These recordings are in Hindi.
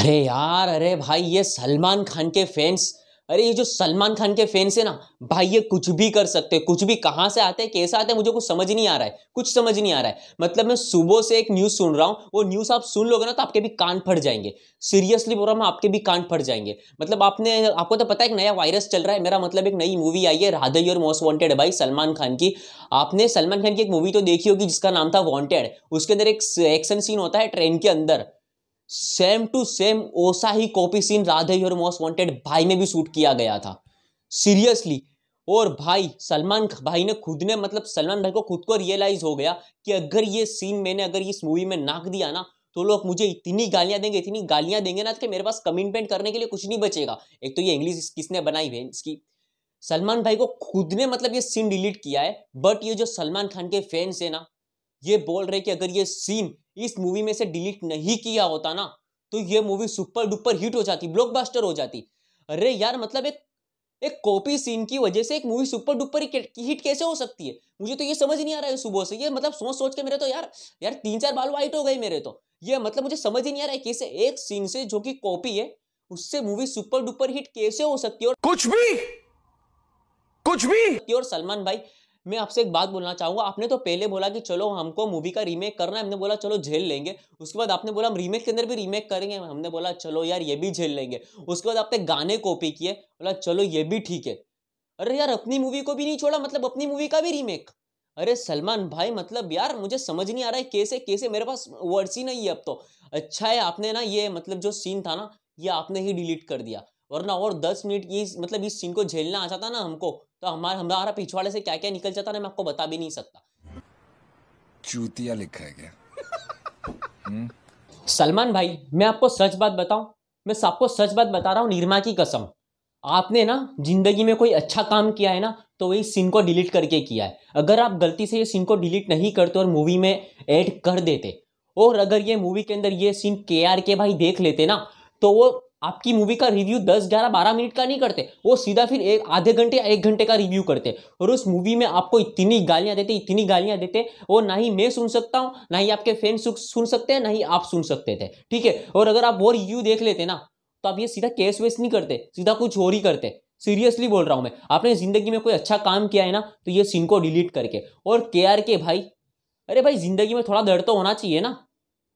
अरे यार अरे भाई ये सलमान खान के फैंस अरे ये जो सलमान खान के फैंस है ना भाई ये कुछ भी कर सकते हैं कुछ भी कहाँ से आते हैं कैसे आते हैं मुझे कुछ समझ नहीं आ रहा है कुछ समझ नहीं आ रहा है मतलब मैं सुबह से एक न्यूज़ सुन रहा हूँ वो न्यूज़ आप सुन लोगे ना तो आपके भी कान फट जाएंगे सीरियसली बोल रहा हूँ आपके भी कान फट जाएंगे मतलब आपने आपको तो पता है एक नया वायरस चल रहा है मेरा मतलब एक नई मूवी आई है राधई और मोस्ट वॉन्टेड भाई सलमान खान की आपने सलमान खान की एक मूवी तो देखी होगी जिसका नाम था वॉन्टेड उसके अंदर एक एक्शन सीन होता है ट्रेन के अंदर सेम टू सेम ओसा ही copy scene Radhe your most wanted Bhai में भी शूट किया गया था सीरियसली और भाई सलमान भाई ने खुद ने मतलब सलमान भाई को खुद को रियलाइज हो गया कि अगर ये सीन मैंने अगर इस मूवी में नाक दिया ना तो लोग मुझे इतनी गालियां देंगे इतनी गालियां देंगे ना कि मेरे पास कमिटमेंट करने के लिए कुछ नहीं बचेगा एक तो ये इंग्लिश किसने बनाई है इसकी सलमान भाई को खुद ने मतलब ये सीन डिलीट किया है बट ये जो सलमान खान के फैंस है ना ये बोल रहे कि अगर ये सीन इस मूवी में से डिलीट नहीं किया होता ना तो ये मूवी सुपर डुपर हिट हो जाती ब्लॉकबस्टर हो जाती अरे यार मतलब एक एक कॉपी सीन की वजह से एक मूवी सुपर डुपर की हिट कैसे हो सकती है मुझे तो ये समझ नहीं आ रहा है सुबह से ये मतलब सोच सोच के मेरे तो यार यार तीन चार बाल वाइट हो गए मेरे तो ये मतलब मुझे समझ ही नहीं आ रहा है कैसे एक सीन से जो कि कॉपी है उससे मूवी सुपर डुपर हिट कैसे हो सकती है और कुछ भी कुछ भी और सलमान भाई मैं आपसे एक बात बोलना चाहूंगा आपने तो पहले बोला कि चलो हमको मूवी का रीमेक करना है हमने बोला चलो झेल लेंगे उसके बाद आपने बोला हम रीमेक के अंदर भी रीमेक करेंगे हमने बोला चलो यार ये भी झेल लेंगे उसके बाद आपने गाने कॉपी किए बोला चलो ये भी ठीक है अरे यार अपनी मूवी को भी नहीं छोड़ा मतलब अपनी मूवी का भी रीमेक अरे सलमान भाई मतलब यार मुझे समझ नहीं आ रहा है कैसे कैसे मेरे पास वर्ड्स ही नहीं है अब तो अच्छा है आपने ना ये मतलब जो सीन था ना ये आपने ही डिलीट कर दिया वरना और दस मिनट की मतलब इस सीन को झेलना आ जाता ना हमको तो हमारा हमारा पिछवाड़े से क्या क्या निकल जाता ना मैं आपको बता भी नहीं सकता चूतिया लिखा है क्या सलमान भाई मैं आपको सच बात बताऊं मैं सबको सच बात बता रहा हूं निर्मा की कसम आपने ना जिंदगी में कोई अच्छा काम किया है ना तो वही सीन को डिलीट करके किया है अगर आप गलती से ये सीन को डिलीट नहीं करते और मूवी में ऐड कर देते और अगर ये मूवी के अंदर ये सीन के आर के भाई देख लेते ना तो वो आपकी मूवी का रिव्यू 10, 11, 12 मिनट का नहीं करते वो सीधा फिर एक आधे घंटे या एक घंटे का रिव्यू करते और उस मूवी में आपको इतनी गालियाँ देते इतनी गालियाँ देते वो ना ही मैं सुन सकता हूँ ना ही आपके फैन सुन सकते हैं ना ही आप सुन सकते थे ठीक है और अगर आप वो रिव्यू देख लेते ना तो आप ये सीधा केस वेस नहीं करते सीधा कुछ और ही करते सीरियसली बोल रहा हूँ मैं आपने ज़िंदगी में कोई अच्छा काम किया है ना तो ये सीन को डिलीट करके और के भाई अरे भाई ज़िंदगी में थोड़ा दर्द तो होना चाहिए ना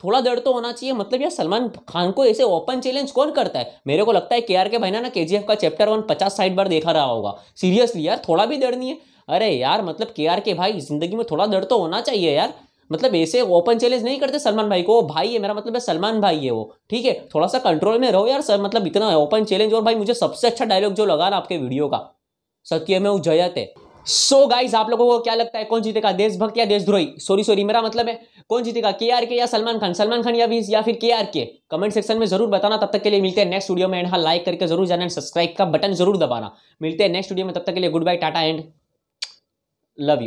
थोड़ा डर तो होना चाहिए मतलब यार सलमान खान को ऐसे ओपन चैलेंज कौन करता है मेरे को लगता है के आर के भाई ना ना के का चैप्टर वन पचास साइड बार देखा रहा होगा सीरियसली यार थोड़ा भी डर नहीं है अरे यार मतलब के आर के भाई जिंदगी में थोड़ा डर तो होना चाहिए यार मतलब ऐसे ओपन चैलेंज नहीं करते सलमान भाई को वो भाई है मेरा मतलब है सलमान भाई है वो ठीक है थोड़ा सा कंट्रोल में रहो यार सर मतलब इतना ओपन चैलेंज और भाई मुझे सबसे अच्छा डायलॉग जो लगा ना आपके वीडियो का सत्य में वो जयत है सो so गाइस आप लोगों को क्या लगता है कौन जीतेगा देशभक्त या देशद्रोही सॉरी सॉरी मेरा मतलब है कौन जीतेगा के आर के या सलमान खान सलमान खान या या फिर के आर के कमेंट सेक्शन में जरूर बताना तब तक के लिए मिलते हैं नेक्स्ट वीडियो में एंड हाँ लाइक करके जरूर जाना एंड सब्सक्राइब का बटन जरूर दबाना मिलते हैं नेक्स्ट वीडियो में तब तक के लिए good bye tata and love you